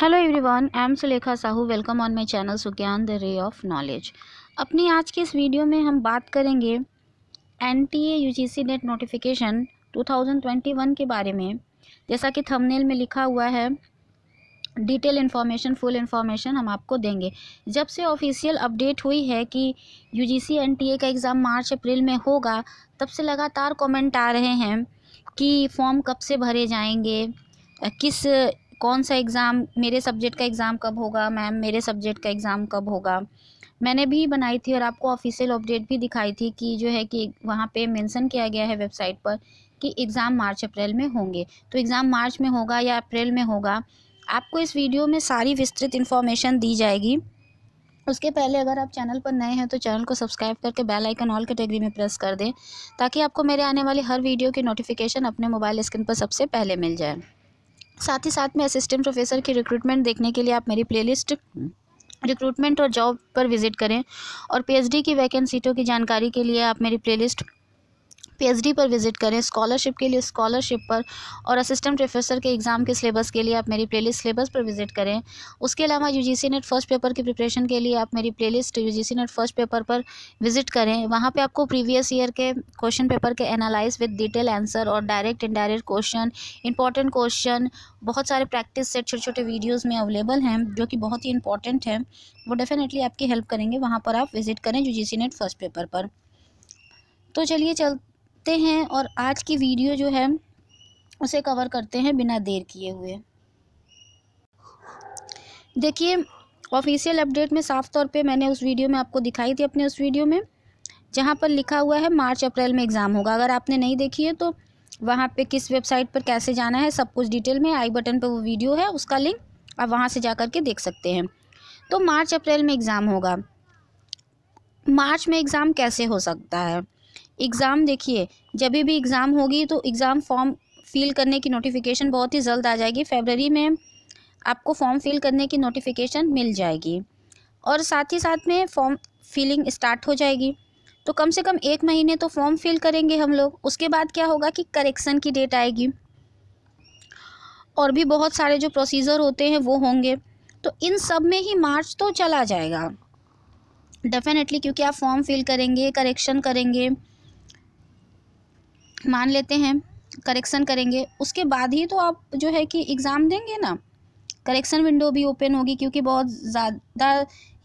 hello everyone I am Sulekha Sahu welcome on my channel Sugyan the ray of knowledge अपनी आज की इस वीडियो में हम बात करेंगे N T A U G C NET notification 2021 के बारे में जैसा कि थंबनेल में लिखा हुआ है डिटेल इन्फॉर्मेशन फुल इन्फॉर्मेशन हम आपको देंगे जब से ऑफिशियल अपडेट हुई है कि U G C N T A का एग्ज़ाम मार्च अप्रैल में होगा तब से लगातार कॉमेंट आ रहे हैं कि फॉर्म कब से भरे जाएंगे किस कौन सा एग्ज़ाम मेरे सब्जेक्ट का एग्ज़ाम कब होगा मैम मेरे सब्जेक्ट का एग्ज़ाम कब होगा मैंने भी बनाई थी और आपको ऑफिशियल अपडेट भी दिखाई थी कि जो है कि वहाँ पे मेंशन किया गया है वेबसाइट पर कि एग्ज़ाम मार्च अप्रैल में होंगे तो एग्ज़ाम मार्च में होगा या अप्रैल में होगा आपको इस वीडियो में सारी विस्तृत इन्फॉर्मेशन दी जाएगी उसके पहले अगर आप चैनल पर नए हैं तो चैनल को सब्सक्राइब करके बेल आइकन ऑल कैटेगरी में प्रेस कर दें ताकि आपको मेरे आने वाले हर वीडियो की नोटिफिकेशन अपने मोबाइल स्क्रीन पर सबसे पहले मिल जाए साथ ही साथ में असिस्टेंट प्रोफेसर की रिक्रूटमेंट देखने के लिए आप मेरी प्लेलिस्ट रिक्रूटमेंट और जॉब पर विज़िट करें और पीएचडी की वैकेंसीटों की जानकारी के लिए आप मेरी प्लेलिस्ट पीएचडी पर विजिट करें स्कॉलरशिप के लिए स्कॉलरशिप पर और असिस्टेंट प्रोफेसर के एग्ज़ाम के सिलेबस के लिए आप मेरी प्लेलिस्ट सिलेबस पर विजिट करें उसके अलावा यूजीसी नेट फर्स्ट पेपर की प्रिपरेशन के लिए आप मेरी playlist UGC NET first paper पर विजिट करें वहाँ पे आपको प्रीवियस ईयर के क्वेश्चन पेपर के एनालाइज विद डिटेल आंसर और direct direct question important question बहुत सारे प्रैक्टिस सेट छोटे छोटे वीडियोज़ में अवेलेबल हैं जो कि बहुत ही इंपॉर्टेंट हैं वो डेफिनेटली आपकी हेल्प करेंगे वहाँ पर आप विजिट करें यू नेट फर्स्ट पेपर पर तो चलिए चल करते हैं और आज की वीडियो जो है उसे कवर करते हैं बिना देर किए हुए देखिए ऑफिशियल अपडेट में साफ तौर पे मैंने उस वीडियो में आपको दिखाई थी अपने उस वीडियो में जहाँ पर लिखा हुआ है मार्च अप्रैल में एग्ज़ाम होगा अगर आपने नहीं देखी है तो वहाँ पे किस वेबसाइट पर कैसे जाना है सब कुछ डिटेल में आई बटन पर वो वीडियो है उसका लिंक आप वहाँ से जा कर के देख सकते हैं तो मार्च अप्रैल में एग्ज़ाम होगा मार्च में एग्ज़ाम कैसे हो सकता है एग्ज़ाम देखिए जब भी एग्ज़ाम होगी तो एग्ज़ाम फॉर्म फिल करने की नोटिफिकेशन बहुत ही जल्द आ जाएगी फेबररी में आपको फॉर्म फिल करने की नोटिफिकेशन मिल जाएगी और साथ ही साथ में फॉर्म फिलिंग स्टार्ट हो जाएगी तो कम से कम एक महीने तो फॉर्म फिल करेंगे हम लोग उसके बाद क्या होगा कि करेक्शन की डेट आएगी और भी बहुत सारे जो प्रोसीजर होते हैं वो होंगे तो इन सब में ही मार्च तो चला जाएगा डेफिनेटली क्योंकि आप फॉर्म फिल करेंगे करेक्शन करेंगे मान लेते हैं करेक्शन करेंगे उसके बाद ही तो आप जो है कि एग्ज़ाम देंगे ना करेक्शन विंडो भी ओपन होगी क्योंकि बहुत ज़्यादा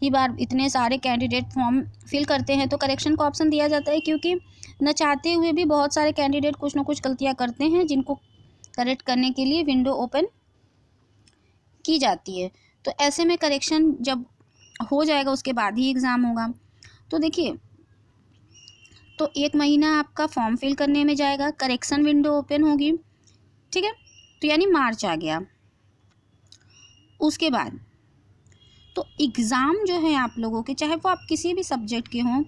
ही बार इतने सारे कैंडिडेट फॉर्म फिल करते हैं तो करेक्शन का ऑप्शन दिया जाता है क्योंकि न चाहते हुए भी बहुत सारे कैंडिडेट कुछ ना कुछ गलतियाँ करते हैं जिनको करेक्ट करने के लिए विंडो ओपन की जाती है तो ऐसे में करेक्शन जब हो जाएगा उसके बाद ही एग्ज़ाम होगा तो देखिए तो एक महीना आपका फॉर्म फिल करने में जाएगा करेक्शन विंडो ओपन होगी ठीक है तो यानी मार्च आ गया उसके बाद तो एग्ज़ाम जो है आप लोगों के चाहे वो आप किसी भी सब्जेक्ट के हों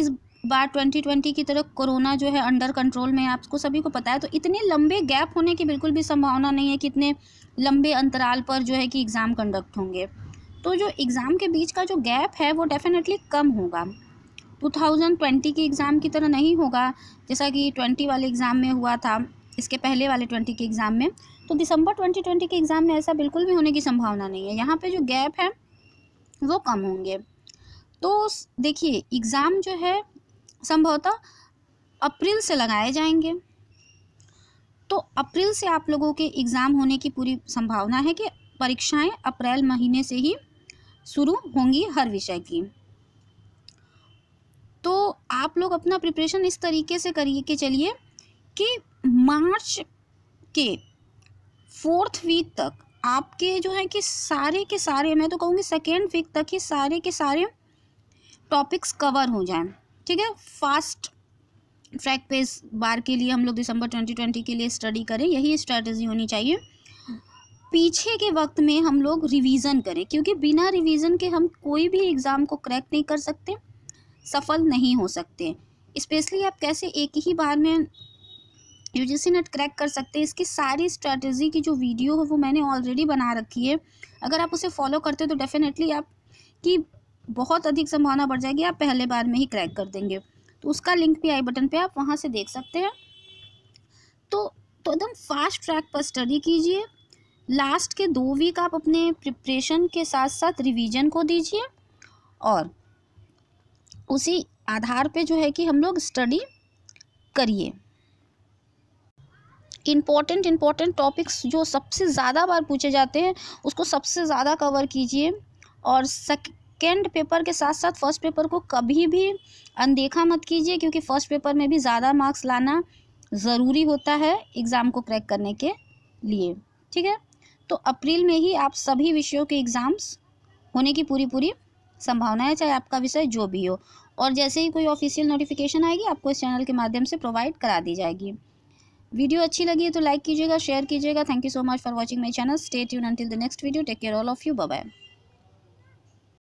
इस बार ट्वेंटी ट्वेंटी की तरह कोरोना जो है अंडर कंट्रोल में आपको सभी को पता है तो इतने लंबे गैप होने की बिल्कुल भी संभावना नहीं है कि इतने लंबे अंतराल पर जो है कि एग्ज़ाम कंडक्ट होंगे तो जो एग्ज़ाम के बीच का जो गैप है वो डेफिनेटली कम होगा 2020 के एग्ज़ाम की तरह नहीं होगा जैसा कि 20 वाले एग्ज़ाम में हुआ था इसके पहले वाले 20 के एग्ज़ाम में तो दिसंबर 2020 के एग्ज़ाम में ऐसा बिल्कुल भी होने की संभावना नहीं है यहाँ पे जो गैप है वो कम होंगे तो देखिए एग्ज़ाम जो है संभवतः अप्रैल से लगाए जाएंगे तो अप्रैल से आप लोगों के एग्ज़ाम होने की पूरी संभावना है कि परीक्षाएँ अप्रैल महीने से ही शुरू होंगी हर विषय की तो आप लोग अपना प्रिपरेशन इस तरीके से करिए कि चलिए कि मार्च के फोर्थ वीक तक आपके जो है कि सारे के सारे मैं तो कहूँगी सेकेंड वीक तक ही सारे के सारे टॉपिक्स कवर हो जाएं ठीक है फास्ट ट्रैक पे इस बार के लिए हम लोग दिसंबर ट्वेंटी ट्वेंटी के लिए स्टडी करें यही स्ट्रैटेजी होनी चाहिए पीछे के वक्त में हम लोग रिवीजन करें क्योंकि बिना रिवीजन के हम कोई भी एग्ज़ाम को क्रैक नहीं कर सकते सफल नहीं हो सकते स्पेशली आप कैसे एक ही बार में यूजीसी नेट क्रैक कर सकते हैं इसकी सारी स्ट्रैटेजी की जो वीडियो है वो मैंने ऑलरेडी बना रखी है अगर आप उसे फॉलो करते हो तो डेफिनेटली आप की बहुत अधिक संभावना बढ़ जाएगी आप पहले बार में ही क्रैक कर देंगे तो उसका लिंक भी आई बटन पे आप वहाँ से देख सकते हैं तो तो एकदम फास्ट ट्रैक पर स्टडी कीजिए लास्ट के दो वीक आप अपने प्रिपरेशन के साथ साथ रिवीजन को दीजिए और उसी आधार पे जो है कि हम लोग स्टडी करिए इम्पॉर्टेंट इम्पॉर्टेंट टॉपिक्स जो सबसे ज़्यादा बार पूछे जाते हैं उसको सबसे ज़्यादा कवर कीजिए और सेकेंड पेपर के साथ साथ फर्स्ट पेपर को कभी भी अनदेखा मत कीजिए क्योंकि फर्स्ट पेपर में भी ज़्यादा मार्क्स लाना ज़रूरी होता है एग्ज़ाम को क्रैक करने के लिए ठीक है तो अप्रैल में ही आप सभी विषयों के एग्ज़ाम्स होने की पूरी पूरी संभावना है चाहे आपका विषय जो भी हो और जैसे ही कोई ऑफिशियल नोटिफिकेशन आएगी आपको इस चैनल के माध्यम से प्रोवाइड करा दी जाएगी वीडियो अच्छी लगी है तो लाइक कीजिएगा शेयर कीजिएगा thank you so much for watching my channel stay tune until the next video take care all of you bye